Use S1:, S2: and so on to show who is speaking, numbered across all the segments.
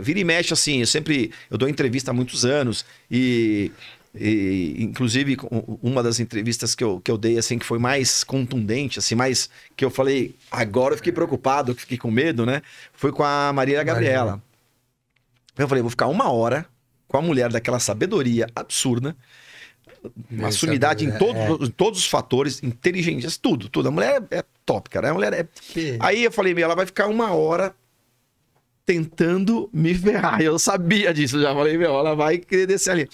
S1: vira e mexe assim, eu sempre eu dou entrevista há muitos anos e, e inclusive uma das entrevistas que eu, que eu dei assim que foi mais contundente, assim, mais que eu falei, agora eu fiquei preocupado, fiquei com medo, né? Foi com a Maria Gabriela. Eu falei, vou ficar uma hora com a mulher daquela sabedoria absurda, uma sumidade em, todo, é. em todos os fatores, inteligência, tudo, tudo. A mulher é, é top, cara. A mulher é. Aí eu falei, meu, ela vai ficar uma hora tentando me ferrar. Eu sabia disso, já falei, meu, ela vai querer descer ali.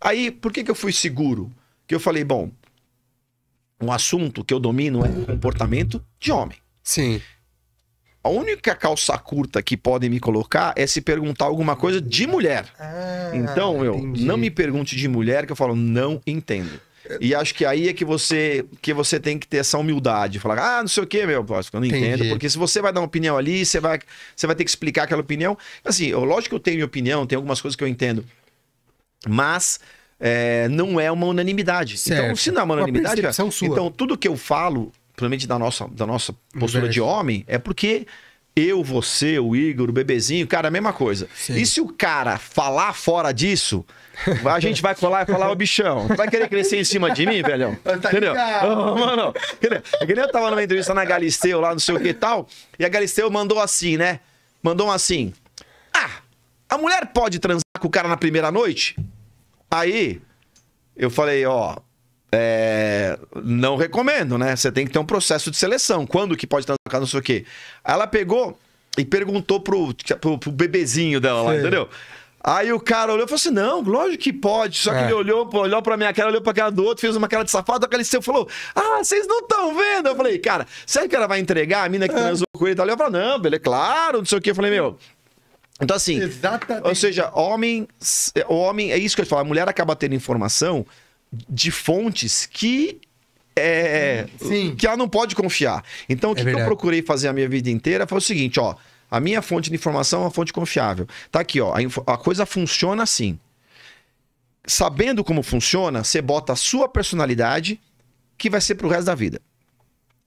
S1: Aí, por que, que eu fui seguro? Que eu falei, bom, um assunto que eu domino é comportamento de homem. Sim. A única calça curta que podem me colocar é se perguntar alguma coisa de mulher. Ah, então, eu entendi. não me pergunte de mulher que eu falo, não entendo. E acho que aí é que você, que você tem que ter essa humildade. Falar, ah, não sei o quê, meu, eu não Entendi. entendo. Porque se você vai dar uma opinião ali, você vai, você vai ter que explicar aquela opinião. Assim, eu, lógico que eu tenho minha opinião, tem algumas coisas que eu entendo. Mas é, não é uma unanimidade. Então, certo. Então, se não é uma unanimidade, uma cara, então tudo que eu falo, principalmente da nossa, da nossa postura Inverso. de homem, é porque eu, você, o Igor, o bebezinho, cara, a mesma coisa. Sim. E se o cara falar fora disso, a gente vai colar e falar, ô bichão, tu vai querer crescer em cima de mim, velhão? Tá Entendeu? Oh, mano, é eu tava numa entrevista na Galisteu, lá não sei o que e tal, e a Galisteu mandou assim, né? Mandou um assim: Ah, a mulher pode transar com o cara na primeira noite? Aí eu falei, ó, é não recomendo, né? Você tem que ter um processo de seleção. Quando que pode trancar, não sei o quê. Ela pegou e perguntou pro, pro, pro bebezinho dela lá, entendeu? Aí o cara olhou e falou assim: não, lógico que pode. Só que É. ele olhou, olhou pra minha cara, olhou pra cara do outro, fez uma cara de safado, aquele e falou: Ah, vocês não estão vendo? Eu falei, cara, será que ela vai entregar a mina que é. transou com ele? Ela falou, não, beleza, é claro, não sei o quê. Eu falei, meu. Então, assim, Exatamente. ou seja, homem, o é, homem, é isso que eu falo, a mulher acaba tendo informação de fontes que é, é, Sim. que ela não pode confiar. Então, o que, é que eu procurei fazer a minha vida inteira foi o seguinte, ó. A minha fonte de informação é uma fonte confiável. Tá aqui, ó. A, a coisa funciona assim. Sabendo como funciona, você bota a sua personalidade, que vai ser pro resto da vida.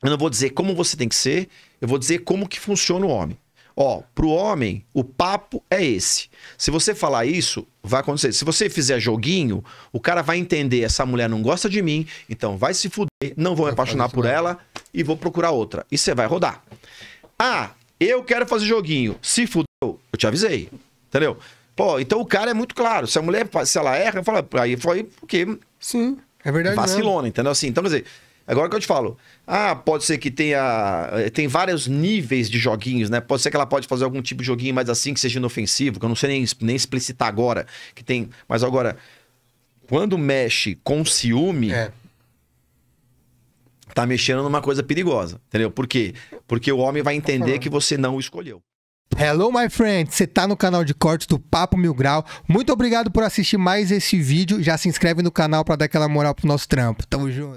S1: Eu não vou dizer como você tem que ser, eu vou dizer como que funciona o homem. Ó, pro homem, o papo é esse. Se você falar isso, vai acontecer. Se você fizer joguinho, o cara vai entender, essa mulher não gosta de mim, então vai se fuder, não vou me apaixonar por ela e vou procurar outra. E você vai rodar. Ah, eu quero fazer joguinho. Se fudeu, eu te avisei. Entendeu? Pô, então o cara é muito claro. Se a mulher, se ela erra, fala, aí foi porque Sim, é verdade. Vacilona, mesmo. entendeu? Assim, então quer dizer, Agora que eu te falo, ah, pode ser que tenha. Eh, tem vários níveis de joguinhos, né? Pode ser que ela pode fazer algum tipo de joguinho mais assim, que seja inofensivo, que eu não sei nem, nem explicitar agora, que tem. Mas agora, quando mexe com ciúme. É. Tá mexendo numa coisa perigosa, entendeu? Por quê? Porque o homem vai entender que você não o escolheu. Hello, my friend! Você tá no canal de cortes do Papo Mil Grau. Muito obrigado por assistir mais esse vídeo. Já se inscreve no canal para dar aquela moral pro nosso trampo. Tamo junto!